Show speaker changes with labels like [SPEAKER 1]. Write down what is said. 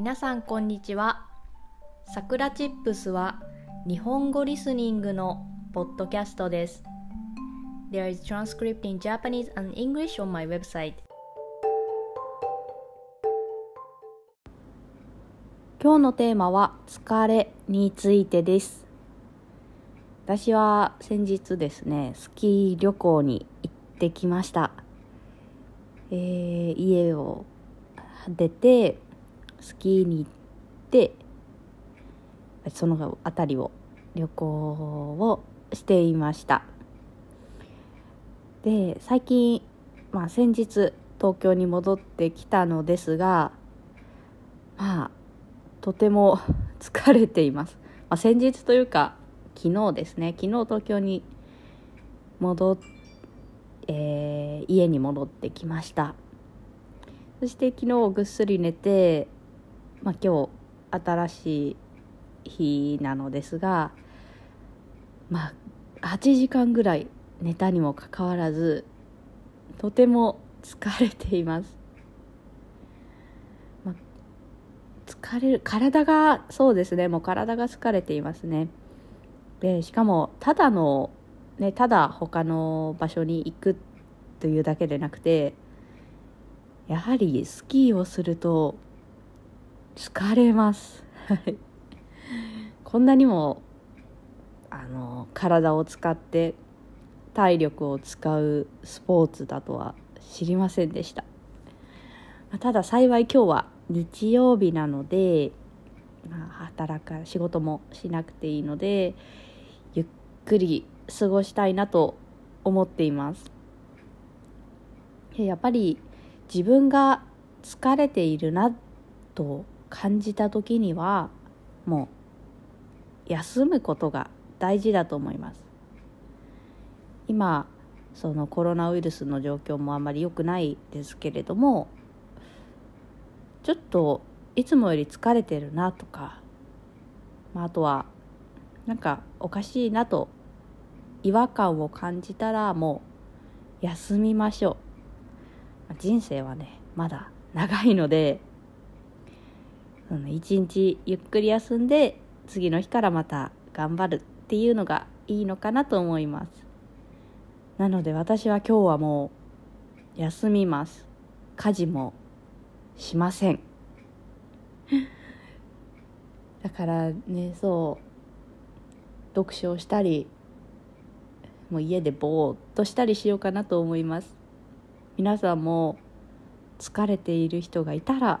[SPEAKER 1] 皆さんこんにちはさくらチップスは日本語リスニングのポッドキャストです There is transcript in Japanese and English on my website
[SPEAKER 2] 今日のテーマは疲れについてです私は先日ですねスキー旅行に行ってきました、えー、家を出てスキーに行ってその辺りを旅行をしていましたで最近、まあ、先日東京に戻ってきたのですがまあとても 疲れています、まあ、先日というか昨日ですね昨日東京に戻っ、えー、家に戻ってきましたそして昨日ぐっすり寝てまあ、今日新しい日なのですが、まあ、8時間ぐらい寝たにもかかわらずとても疲れています、まあ、疲れる体がそうですねもう体が疲れていますねでしかもただの、ね、ただ他の場所に行くというだけでなくてやはりスキーをすると疲れますこんなにもあの体を使って体力を使うスポーツだとは知りませんでしたただ幸い今日は日曜日なので、まあ、働か仕事もしなくていいのでゆっくり過ごしたいなと思っていますやっぱり自分が疲れているなと感じた時にはもう休むことが大事だと思います今そのコロナウイルスの状況もあんまり良くないですけれどもちょっといつもより疲れてるなとか、まあ、あとはなんかおかしいなと違和感を感じたらもう休みましょう人生はねまだ長いのでの一日ゆっくり休んで次の日からまた頑張るっていうのがいいのかなと思いますなので私は今日はもう休みます家事もしません だからねそう読書をしたりもう家でぼーっとしたりしようかなと思います皆さんも疲れている人がいたら